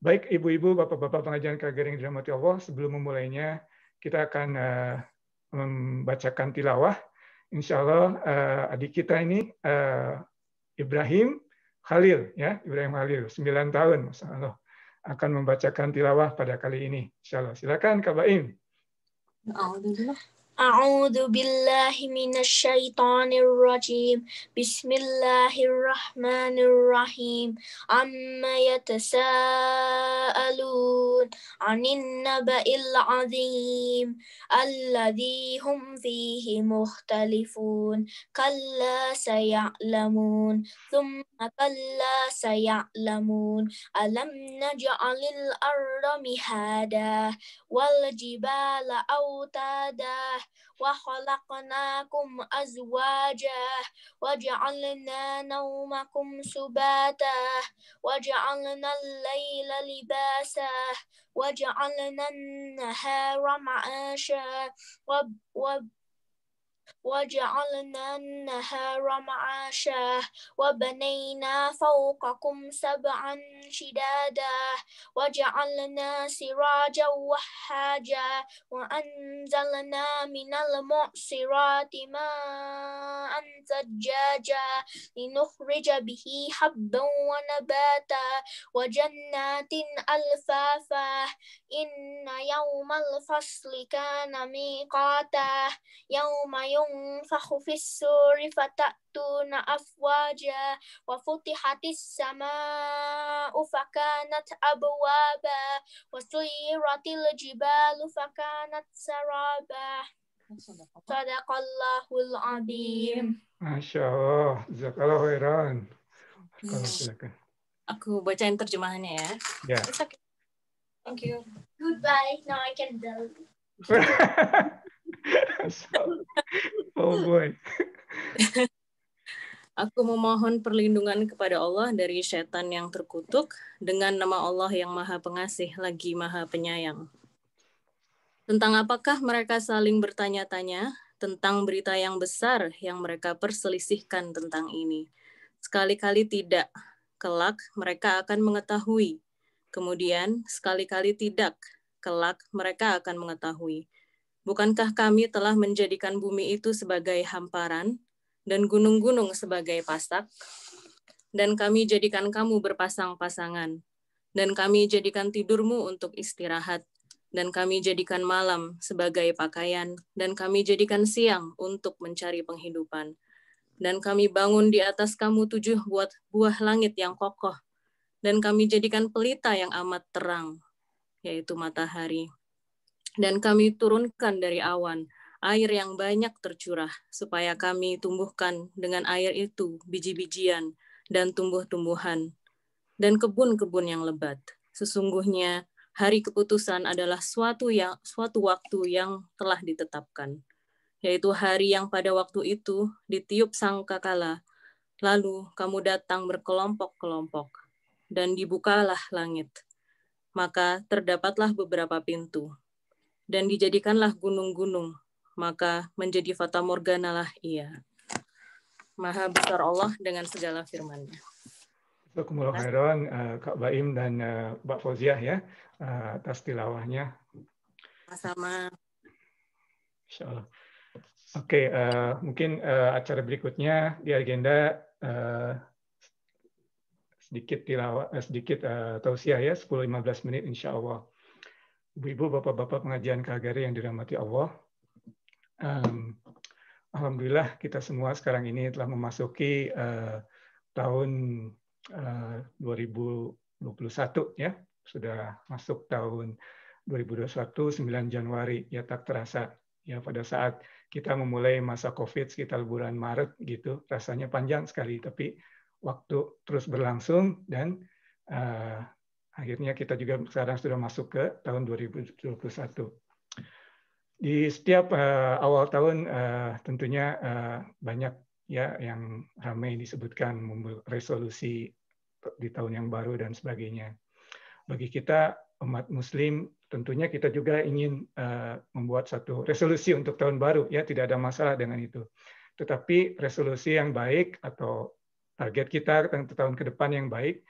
Baik Ibu-ibu, Bapak-bapak pengajian kagering dirahmati Allah, sebelum memulainya kita akan uh, membacakan tilawah. Insya Allah uh, adik kita ini uh, Ibrahim Khalil, ya Ibrahim Khalil, 9 tahun, Masya akan membacakan tilawah pada kali ini. Insya Allah. Silakan Kak Baim. أعوذ بالله من الشيطان الرجيم بسم الله الرحمن الرحيم عما يتساءلون عن النبأ العظيم الذي هم فيه مختلفون كلا سيعلمون ثم كلا سيعلمون ألم نجعل الأرض مهادا والجبال أوتادا وخلقناكم أزواجا وجعلنا نومكم سباتا وجعلنا الليل لباسا وجعلنا النهار معاشا وجعلنا النهار معاشا وبنينا فوقكم سبعا شدادا وجعلنا سراجا وحاجا وأنزلنا من المعصرات ماء ثجاجا لنخرج به حبا ونباتا وجنات ألفافا إن يوم الفصل كان ميقاتا يوم يوم yunfakhu fis-suri na afwaja wa futihatis sama'u fakanat abwaba wa suyiratil jibalu fakanat saraba Sadaqallahul azim. Masya Allah. Jazakallah Aku bacain terjemahannya ya. Ya. Yeah. Okay. Thank you. Goodbye. Now I can tell. Oh boy. Aku memohon perlindungan kepada Allah dari setan yang terkutuk dengan nama Allah yang Maha Pengasih lagi Maha Penyayang. Tentang apakah mereka saling bertanya-tanya tentang berita yang besar yang mereka perselisihkan tentang ini? Sekali-kali tidak, kelak mereka akan mengetahui. Kemudian, sekali-kali tidak, kelak mereka akan mengetahui. Bukankah kami telah menjadikan bumi itu sebagai hamparan dan gunung-gunung sebagai pasak? Dan kami jadikan kamu berpasang-pasangan, dan kami jadikan tidurmu untuk istirahat, dan kami jadikan malam sebagai pakaian, dan kami jadikan siang untuk mencari penghidupan. Dan kami bangun di atas kamu tujuh buat buah langit yang kokoh, dan kami jadikan pelita yang amat terang, yaitu matahari. Dan kami turunkan dari awan air yang banyak tercurah, supaya kami tumbuhkan dengan air itu biji-bijian dan tumbuh-tumbuhan, dan kebun-kebun yang lebat. Sesungguhnya hari keputusan adalah suatu yang suatu waktu yang telah ditetapkan, yaitu hari yang pada waktu itu ditiup sangkakala, lalu kamu datang berkelompok-kelompok, dan dibukalah langit. Maka terdapatlah beberapa pintu, dan dijadikanlah gunung-gunung, maka menjadi fata morgana lah ia. Maha besar Allah dengan segala firman-Nya. Jazakumullah khairan uh, Kak Baim dan uh, Mbak Fauziah ya uh, atas tilawahnya. Sama-sama. Insya Allah. Oke, okay, uh, mungkin uh, acara berikutnya di agenda uh, sedikit tilawah, uh, sedikit uh, tausiah ya, 10-15 menit insya Allah. Ibu-ibu, bapak-bapak pengajian Kagari yang dirahmati Allah. Um, Alhamdulillah kita semua sekarang ini telah memasuki uh, tahun eh, uh, 2021 ya. Sudah masuk tahun 2021 9 Januari ya tak terasa ya pada saat kita memulai masa Covid sekitar bulan Maret gitu rasanya panjang sekali tapi waktu terus berlangsung dan uh, Akhirnya kita juga sekarang sudah masuk ke tahun 2021. Di setiap uh, awal tahun uh, tentunya uh, banyak ya yang ramai disebutkan resolusi di tahun yang baru dan sebagainya. Bagi kita umat muslim tentunya kita juga ingin uh, membuat satu resolusi untuk tahun baru ya tidak ada masalah dengan itu. Tetapi resolusi yang baik atau target kita tahun ke depan yang baik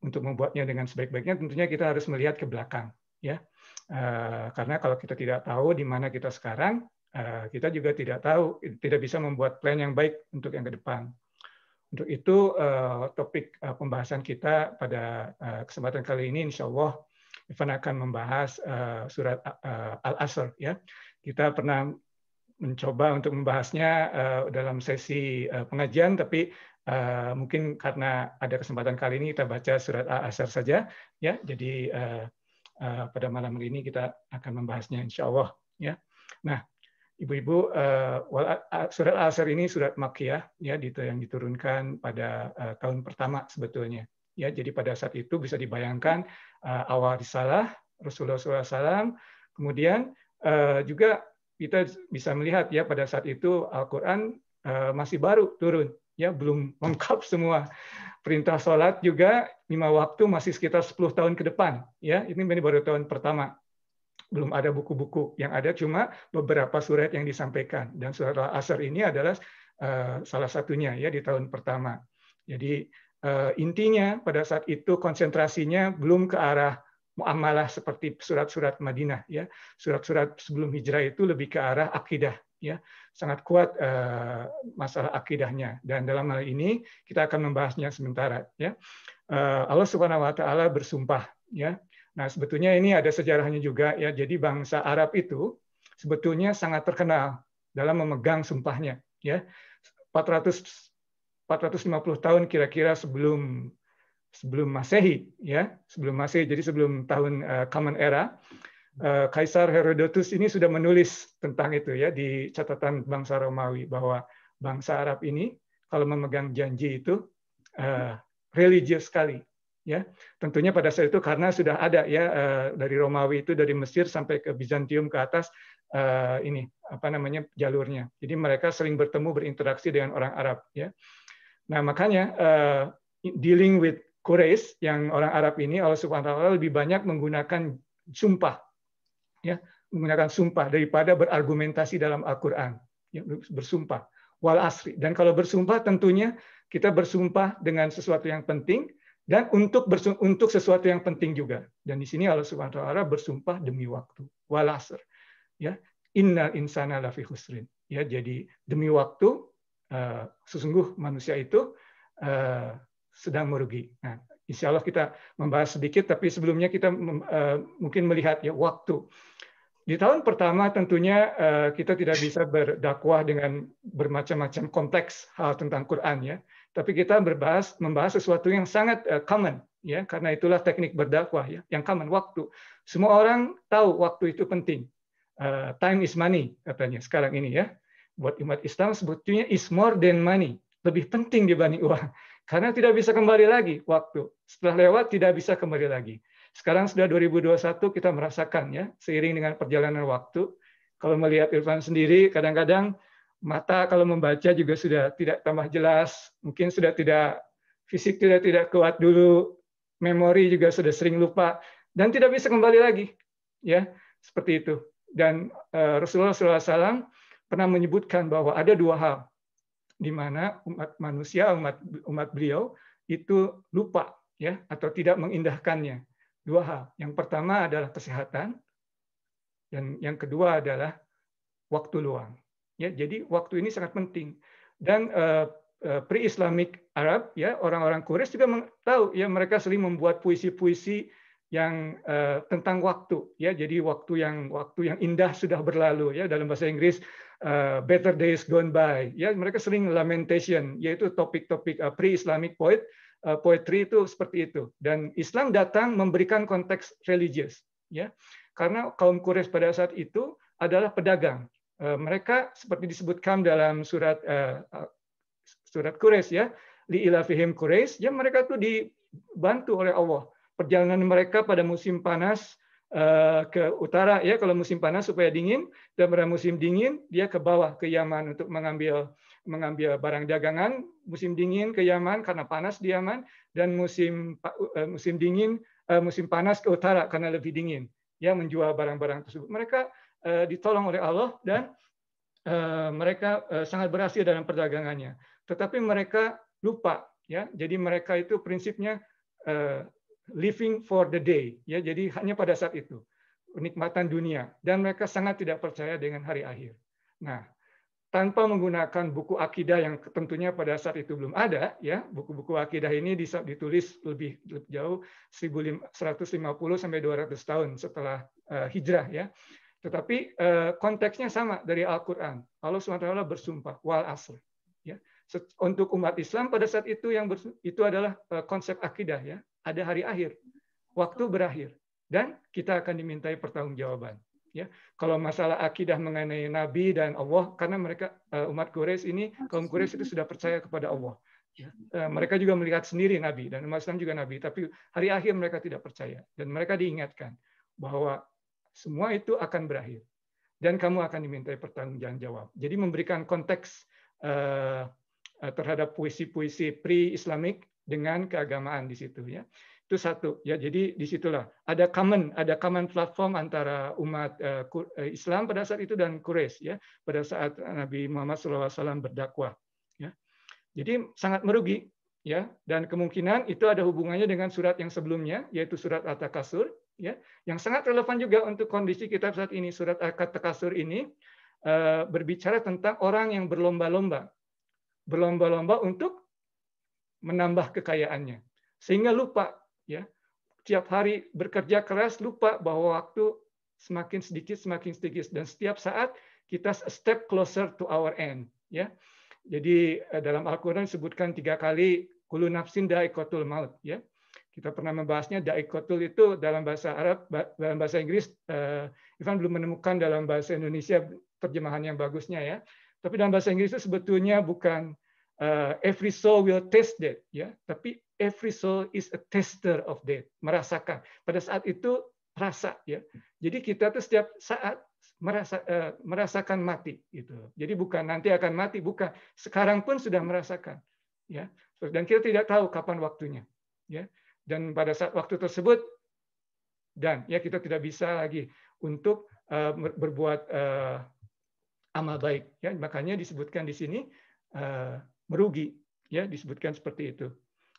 untuk membuatnya dengan sebaik-baiknya tentunya kita harus melihat ke belakang ya eh, karena kalau kita tidak tahu di mana kita sekarang eh, kita juga tidak tahu tidak bisa membuat plan yang baik untuk yang ke depan untuk itu eh, topik pembahasan kita pada kesempatan kali ini insya Allah Ivan akan membahas surat Al-Asr ya kita pernah mencoba untuk membahasnya dalam sesi pengajian tapi Eh, mungkin karena ada kesempatan kali ini kita baca surat Al-Asr saja ya. Jadi eh, eh, pada malam ini kita akan membahasnya insya Allah ya. Nah, Ibu-ibu, surat Al-Asr ini surat Makkiyah ya yang diturunkan pada tahun pertama sebetulnya. Ya, jadi pada saat itu bisa dibayangkan awal risalah Rasulullah SAW, kemudian juga kita bisa melihat ya pada saat itu Al-Qur'an masih baru turun ya belum lengkap semua. Perintah sholat juga lima waktu masih sekitar 10 tahun ke depan, ya ini baru tahun pertama. Belum ada buku-buku yang ada cuma beberapa surat yang disampaikan dan surat asar ini adalah eh, salah satunya ya di tahun pertama. Jadi eh, intinya pada saat itu konsentrasinya belum ke arah muamalah seperti surat-surat Madinah ya. Surat-surat sebelum hijrah itu lebih ke arah akidah ya sangat kuat eh, masalah akidahnya dan dalam hal ini kita akan membahasnya sementara ya eh, Allah Subhanahu wa taala bersumpah ya nah sebetulnya ini ada sejarahnya juga ya jadi bangsa Arab itu sebetulnya sangat terkenal dalam memegang sumpahnya ya 400 450 tahun kira-kira sebelum sebelum Masehi ya, sebelum Masehi jadi sebelum tahun uh, Common Era Eh, Kaisar Herodotus ini sudah menulis tentang itu ya di catatan bangsa Romawi bahwa bangsa Arab ini kalau memegang janji itu eh, religius sekali ya tentunya pada saat itu karena sudah ada ya eh, dari Romawi itu dari Mesir sampai ke Bizantium ke atas ini apa namanya jalurnya jadi mereka sering bertemu berinteraksi dengan orang Arab ya nah makanya dealing with Quraisy yang orang Arab ini Allah Subhanahu wa taala lebih banyak menggunakan sumpah ya menggunakan sumpah daripada berargumentasi dalam Al-Qur'an ya, bersumpah wal asri dan kalau bersumpah tentunya kita bersumpah dengan sesuatu yang penting dan untuk untuk sesuatu yang penting juga dan di sini Allah Subhanahu wa taala bersumpah demi waktu wal asr ya innal insana lafi khusrin ya jadi demi waktu eh, sesungguh manusia itu eh, sedang merugi nah Insya Allah kita membahas sedikit, tapi sebelumnya kita eh, mungkin melihat ya waktu. Di tahun pertama tentunya eh, kita tidak bisa berdakwah dengan bermacam-macam konteks hal tentang Quran ya, tapi kita berbahas membahas sesuatu yang sangat eh, common ya, karena itulah teknik berdakwah ya, yang common waktu. Semua orang tahu waktu itu penting. time is money katanya sekarang ini ya. Buat umat Islam sebetulnya is more than money, lebih penting dibanding uang karena tidak bisa kembali lagi waktu. Setelah lewat tidak bisa kembali lagi. Sekarang sudah 2021 kita merasakan ya, seiring dengan perjalanan waktu. Kalau melihat Irfan sendiri, kadang-kadang mata kalau membaca juga sudah tidak tambah jelas, mungkin sudah tidak fisik sudah tidak kuat dulu, memori juga sudah sering lupa dan tidak bisa kembali lagi. Ya, seperti itu. Dan eh, Rasulullah SAW pernah menyebutkan bahwa ada dua hal di mana umat manusia umat umat beliau itu lupa ya atau tidak mengindahkannya. Dua hal. Yang pertama adalah kesehatan dan yang kedua adalah waktu luang. Ya, jadi waktu ini sangat penting. Dan uh, pre-Islamic Arab ya orang-orang Quraisy juga tahu ya mereka sering membuat puisi-puisi yang uh, tentang waktu ya jadi waktu yang waktu yang indah sudah berlalu ya dalam bahasa Inggris uh, better days gone by ya mereka sering lamentation yaitu topik-topik uh, pre-Islamic poet uh, poetry itu seperti itu dan Islam datang memberikan konteks religius ya karena kaum Quraisy pada saat itu adalah pedagang uh, mereka seperti disebutkan dalam surat uh, surat Quraisy ya li ilafihim Quraisy ya mereka tuh dibantu oleh Allah perjalanan mereka pada musim panas eh, ke utara ya kalau musim panas supaya dingin dan pada musim dingin dia ke bawah ke Yaman untuk mengambil mengambil barang dagangan musim dingin ke Yaman karena panas di Yaman dan musim eh, musim dingin eh, musim panas ke utara karena lebih dingin ya menjual barang-barang tersebut mereka ditolong oleh Allah dan mereka sangat berhasil dalam perdagangannya tetapi mereka lupa ya jadi mereka itu prinsipnya living for the day ya jadi hanya pada saat itu kenikmatan dunia dan mereka sangat tidak percaya dengan hari akhir. Nah, tanpa menggunakan buku akidah yang tentunya pada saat itu belum ada ya buku-buku akidah ini ditulis lebih, jauh 150 sampai 200 tahun setelah eh, hijrah ya tetapi eh, konteksnya sama dari Al-Qur'an Allah SWT bersumpah wal asr ya untuk umat Islam pada saat itu yang itu adalah eh, konsep akidah ya ada hari akhir, waktu berakhir, dan kita akan dimintai pertanggungjawaban. Ya, kalau masalah akidah mengenai Nabi dan Allah, karena mereka eh, umat Quraisy ini kaum Quraisy itu sudah percaya kepada Allah. Ya. Eh, mereka juga melihat sendiri Nabi dan umat Islam juga Nabi, tapi hari akhir mereka tidak percaya dan mereka diingatkan bahwa semua itu akan berakhir dan kamu akan dimintai pertanggungjawaban. jawab. Jadi memberikan konteks eh, terhadap puisi-puisi pre-Islamik dengan keagamaan di situ ya. Itu satu ya. Jadi disitulah ada common ada common platform antara umat eh, eh, Islam pada saat itu dan Quraisy ya pada saat eh, Nabi Muhammad SAW berdakwah ya. Jadi sangat merugi ya dan kemungkinan itu ada hubungannya dengan surat yang sebelumnya yaitu surat At-Takasur ya yang sangat relevan juga untuk kondisi kita saat ini surat At-Takasur ini berbicara tentang orang yang berlomba-lomba berlomba-lomba untuk menambah kekayaannya. Sehingga lupa ya, setiap hari bekerja keras lupa bahwa waktu semakin sedikit semakin sedikit dan setiap saat kita step closer to our end ya. Jadi eh, dalam Al-Qur'an disebutkan tiga kali kulu nafsin daikotul maut ya. Kita pernah membahasnya daikotul itu dalam bahasa Arab dalam bahasa Inggris uh, eh, Ivan belum menemukan dalam bahasa Indonesia terjemahan yang bagusnya ya. Tapi dalam bahasa Inggris itu sebetulnya bukan uh, every soul will test that ya tapi every soul is a tester of that merasakan pada saat itu rasa ya jadi kita tuh setiap saat merasa uh, merasakan mati gitu jadi bukan nanti akan mati bukan sekarang pun sudah merasakan ya dan kita tidak tahu kapan waktunya ya dan pada saat waktu tersebut dan ya kita tidak bisa lagi untuk uh, berbuat uh, amal baik ya makanya disebutkan di sini merugi. Ya, disebutkan seperti itu.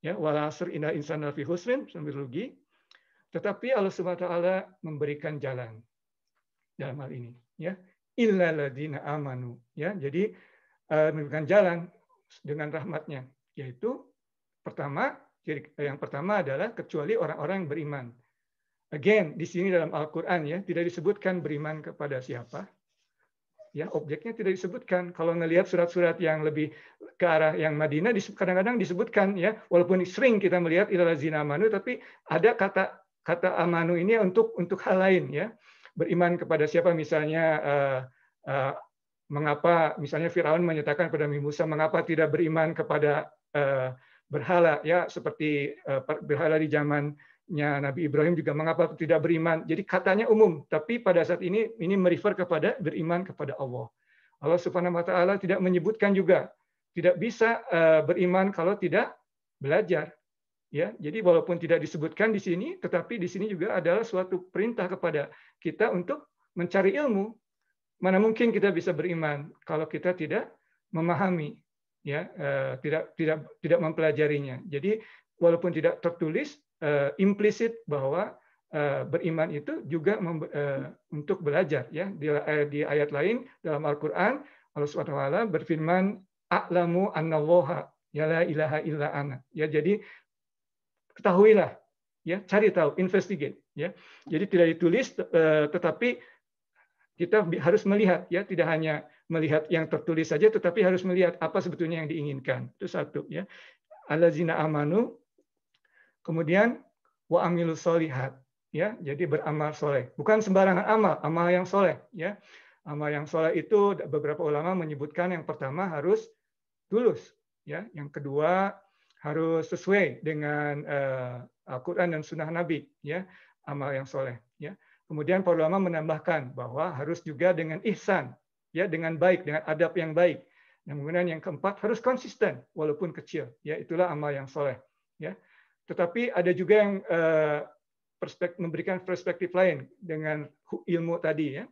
Ya, walasr inna insana fi husrin sambil rugi. Tetapi Allah SWT memberikan jalan dalam hal ini. Ya, illa ladina amanu. Ya, jadi uh, memberikan jalan dengan rahmatnya, yaitu pertama, eh, yang pertama adalah kecuali orang-orang yang beriman. Again, di sini dalam Al-Quran ya, tidak disebutkan beriman kepada siapa, ya objeknya tidak disebutkan. Kalau melihat surat-surat yang lebih ke arah yang Madinah kadang-kadang disebutkan ya, walaupun sering kita melihat ilah zina amanu tapi ada kata kata amanu ini untuk untuk hal lain ya. Beriman kepada siapa misalnya uh, uh, mengapa misalnya Firaun menyatakan pada Musa mengapa tidak beriman kepada uh, berhala ya seperti uh, berhala di zaman Ya, Nabi Ibrahim juga mengapa tidak beriman. Jadi katanya umum, tapi pada saat ini ini merefer kepada beriman kepada Allah. Allah Subhanahu wa taala tidak menyebutkan juga tidak bisa eh, beriman kalau tidak belajar. Ya, jadi walaupun tidak disebutkan di sini, tetapi di sini juga adalah suatu perintah kepada kita untuk mencari ilmu. Mana mungkin kita bisa beriman kalau kita tidak memahami, ya, eh, tidak tidak tidak mempelajarinya. Jadi walaupun tidak tertulis, Eh, implisit bahwa eh, beriman itu juga eh, untuk belajar ya di, di ayat lain dalam Al-Qur'an Allah Subhanahu wa taala berfirman a'lamu annallaha ya la ilaha illa ana ya jadi ketahuilah ya cari tahu investigate ya jadi tidak ditulis tetapi kita harus melihat ya tidak hanya melihat yang tertulis saja tetapi harus melihat apa sebetulnya yang diinginkan itu satu ya alazina amanu Kemudian wa amilu solihat, ya, jadi beramal soleh. Bukan sembarangan amal, amal yang soleh, ya. Amal yang soleh itu beberapa ulama menyebutkan yang pertama harus tulus, ya. Yang kedua harus sesuai dengan uh, Al-Quran dan Sunnah Nabi, ya. Amal yang soleh, ya. Kemudian para ulama menambahkan bahwa harus juga dengan ihsan, ya, dengan baik, dengan adab yang baik. Dan kemudian yang keempat harus konsisten walaupun kecil, ya itulah amal yang soleh. Ya. Tetapi ada juga yang eh, perspektif, memberikan perspektif lain dengan ilmu tadi ya.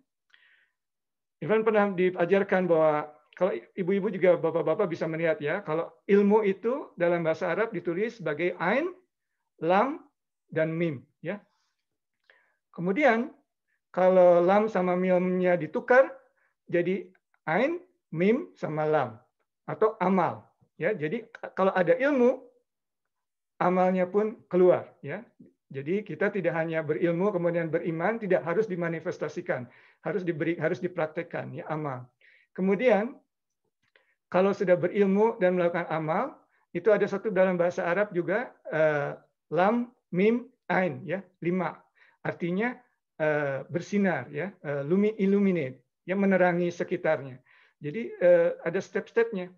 Irfan pernah diajarkan bahwa kalau ibu-ibu juga bapak-bapak bisa melihat ya, kalau ilmu itu dalam bahasa Arab ditulis sebagai ain, lam, dan mim ya. Kemudian kalau lam sama mimnya ditukar jadi ain, mim sama lam atau amal ya. Jadi kalau ada ilmu amalnya pun keluar ya. Jadi kita tidak hanya berilmu kemudian beriman tidak harus dimanifestasikan, harus diberi harus dipraktekkan ya amal. Kemudian kalau sudah berilmu dan melakukan amal, itu ada satu dalam bahasa Arab juga eh, lam mim ain ya, lima. Artinya eh, bersinar ya, eh, lumi illuminate, yang menerangi sekitarnya. Jadi eh, ada step-stepnya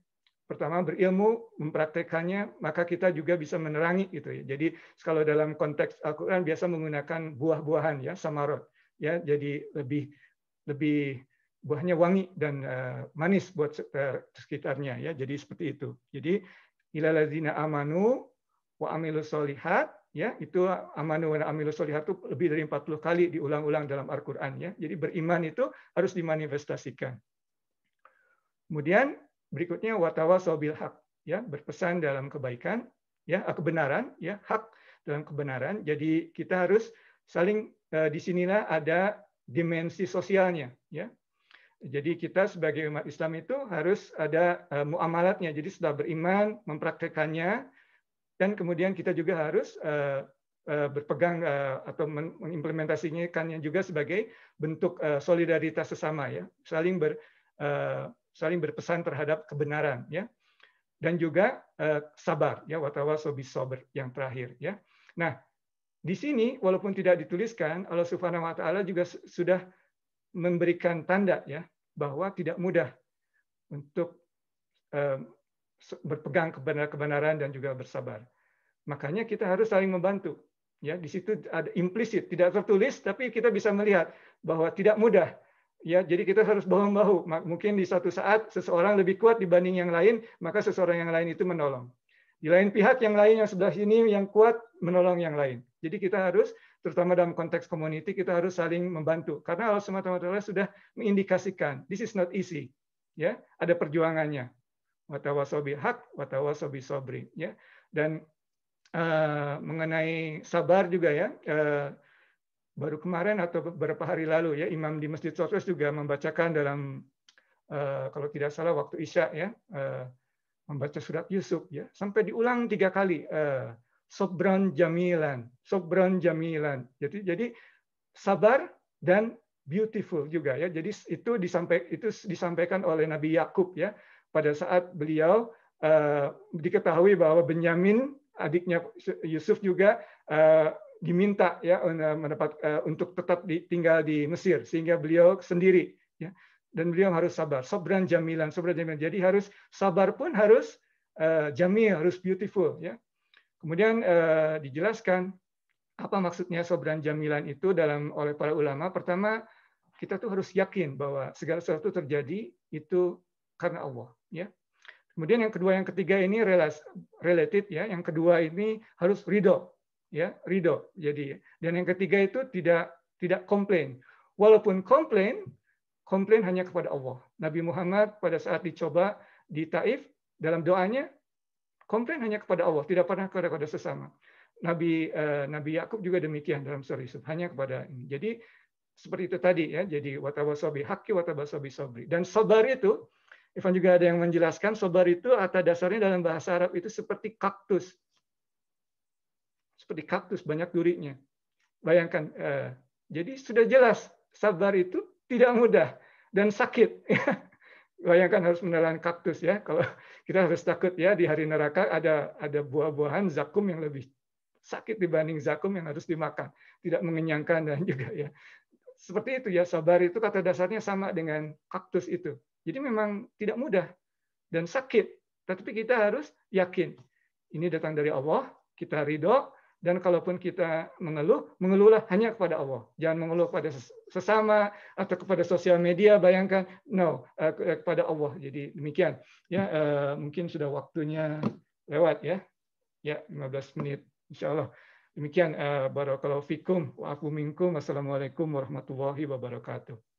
pertama berilmu, mempraktekannya, maka kita juga bisa menerangi gitu ya. Jadi kalau dalam konteks Al-Qur'an biasa menggunakan buah-buahan ya, samarot ya. Jadi lebih lebih buahnya wangi dan uh, manis buat sekitarnya ya. Jadi seperti itu. Jadi ilalazina amanu wa amilus solihat ya itu amanu wa amilus solihat itu lebih dari 40 kali diulang-ulang dalam Al-Qur'an ya. Jadi beriman itu harus dimanifestasikan. Kemudian Berikutnya watawa sobil hak ya, berpesan dalam kebaikan, ya, kebenaran, ya, hak dalam kebenaran. Jadi kita harus saling eh, di sinilah ada dimensi sosialnya, ya. Jadi kita sebagai umat Islam itu harus ada eh, muamalatnya. Jadi sudah beriman, mempraktekannya, dan kemudian kita juga harus eh, eh berpegang eh, atau mengimplementasikannya kan juga sebagai bentuk eh, solidaritas sesama ya saling ber, saling berpesan terhadap kebenaran ya dan juga uh, sabar ya watawaso sober yang terakhir ya nah di sini walaupun tidak dituliskan Allah Subhanahu wa taala juga sudah memberikan tanda ya bahwa tidak mudah untuk uh, berpegang kebenaran kebenaran dan juga bersabar makanya kita harus saling membantu ya di situ ada implisit tidak tertulis tapi kita bisa melihat bahwa tidak mudah Ya, jadi kita harus bahu-bahu. Mungkin di satu saat seseorang lebih kuat dibanding yang lain, maka seseorang yang lain itu menolong. Di lain pihak yang lain yang sebelah sini yang kuat menolong yang lain. Jadi kita harus terutama dalam konteks community kita harus saling membantu karena Allah SWT sudah mengindikasikan this is not easy ya ada perjuangannya watawasobi hak watawasobi sobri ya dan uh, mengenai sabar juga ya uh, baru kemarin atau beberapa hari lalu ya imam di Masjid southwest juga membacakan dalam eh, kalau tidak salah waktu isya ya uh, membaca surat Yusuf ya sampai diulang tiga kali uh, sobran jamilan sobran jamilan jadi jadi sabar dan beautiful juga ya jadi itu disampaikan itu disampaikan oleh Nabi Yakub ya pada saat beliau uh, diketahui bahwa Benyamin adiknya Yusuf juga uh, diminta ya eh, mendapat uh, untuk tetap di, tinggal di Mesir sehingga beliau sendiri ya dan beliau harus sabar sobran jamilan sobran jamilan jadi harus sabar pun harus uh, jamil harus beautiful ya kemudian uh, dijelaskan apa maksudnya sobran jamilan itu dalam oleh para ulama pertama kita tuh harus yakin bahwa segala sesuatu terjadi itu karena Allah ya kemudian yang kedua yang ketiga ini related ya yang kedua ini harus ridho ya ridho jadi dan yang ketiga itu tidak tidak komplain walaupun komplain komplain hanya kepada Allah Nabi Muhammad pada saat dicoba di Taif dalam doanya komplain hanya kepada Allah tidak pernah kepada sesama Nabi eh, Nabi Yakub juga demikian dalam surah Yusuf hanya kepada ini jadi seperti itu tadi ya jadi watawasobi haki watawasobi sobri dan sabar itu Ivan juga ada yang menjelaskan sobar itu atas dasarnya dalam bahasa Arab itu seperti kaktus seperti kaktus banyak durinya. Bayangkan. Eh, jadi sudah jelas sabar itu tidak mudah dan sakit. Bayangkan harus menelan kaktus ya. Kalau kita harus takut ya di hari neraka ada ada buah-buahan zakum yang lebih sakit dibanding zakum yang harus dimakan, tidak mengenyangkan dan juga ya. Seperti itu ya sabar itu kata dasarnya sama dengan kaktus itu. Jadi memang tidak mudah dan sakit, tetapi kita harus yakin ini datang dari Allah, kita ridho dan kalaupun kita mengeluh, mengeluhlah hanya kepada Allah. Jangan mengeluh kepada sesama atau kepada sosial media. Bayangkan, no, eh, eh, kepada Allah. Jadi demikian. Ya, eh, mungkin sudah waktunya lewat ya. Ya, 15 menit. Insya Allah. Demikian. Barakallahu fikum. Wa minkum. Assalamualaikum warahmatullahi wabarakatuh.